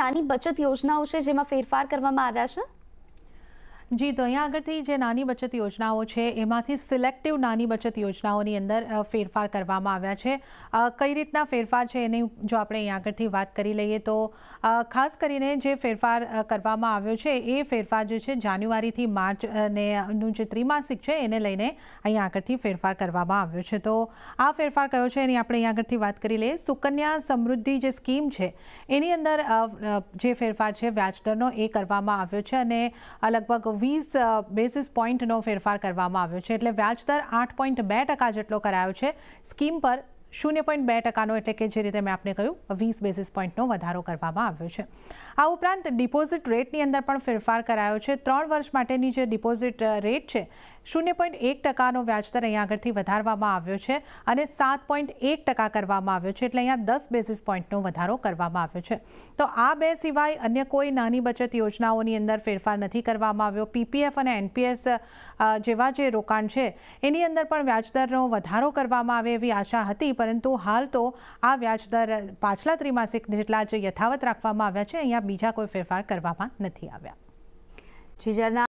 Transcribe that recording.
નાની બચત યોજનાઓ છે જેમાં ફેરફાર કરવામાં આવ્યા છે जी तो यहां अगर थी जे नानी बचत योजनाओं छे ए माथी सिलेक्टिव नानी बचत योजनाओं ની અંદર ફેરફાર કરવામાં આવ્યા છે કઈ રીતના ફેરફાર છે એની જો આપણે અહીં આગળ થી વાત કરી લઈએ તો ખાસ કરીને જે ફેરફાર કરવામાં આવ્યો છે એ ફેરફાર જે છે જાન્યુઆરી થી मार्च ने નું જે त्रैमासिक छे એને લઈને અહીં આગળ થી ફેરફાર કરવામાં આવ્યો છે તો આ ફેરફાર કયો છે એની આપણે અહીં આગળ થી વાત કરી લે સુकन्या समृद्धि जे स्कीम छे એની અંદર જે ફેરફાર છે વ્યાજ દરનો એ કરવામાં આવ્યો છે અને આ લગભગ 20 બેસિસ પોઈન્ટનો ફેરફાર કરવામાં આવ્યો છે એટલે વ્યાજ દર 8.2% જેટલો કરાયો છે સ્કીમ પર 0.2% નો એટલે કે જે રીતે મે આપને કહ્યું 20 બેસિસ પોઈન્ટનો વધારો કરવામાં આવ્યો છે આ ઉપરાંત ડિપોઝિટ રેટ ની અંદર પણ ફેરફાર કરાયો છે 3 વર્ષ માટે ની જે ડિપોઝિટ રેટ છે 0.1% નો વ્યાજ દર અહીં આગળથી વધારવામાં આવ્યો છે અને 7.1% કરવામાં આવ્યો છે એટલે અહીંયા 10 બેસિસ પોઈન્ટનો વધારો કરવામાં આવ્યો છે તો આ બે સિવાય અન્ય કોઈ નાની બચત યોજનાઓ ની અંદર ફેરફાર નથી કરવામાં આવ્યો પીપીએફ અને એનપીએસ જેવા જે રોકાણ છે એની અંદર પણ વ્યાજ દરનો વધારો કરવામાં આવે એવી આશા હતી પરંતુ હાલ તો આ વ્યાજ દર પાછલા ત્રિમાસિક જેટલા જ યથાવત રાખવામાં આવ્યો છે અહીંયા બીજો કોઈ ફેરફાર કરવામાં નથી આવ્યો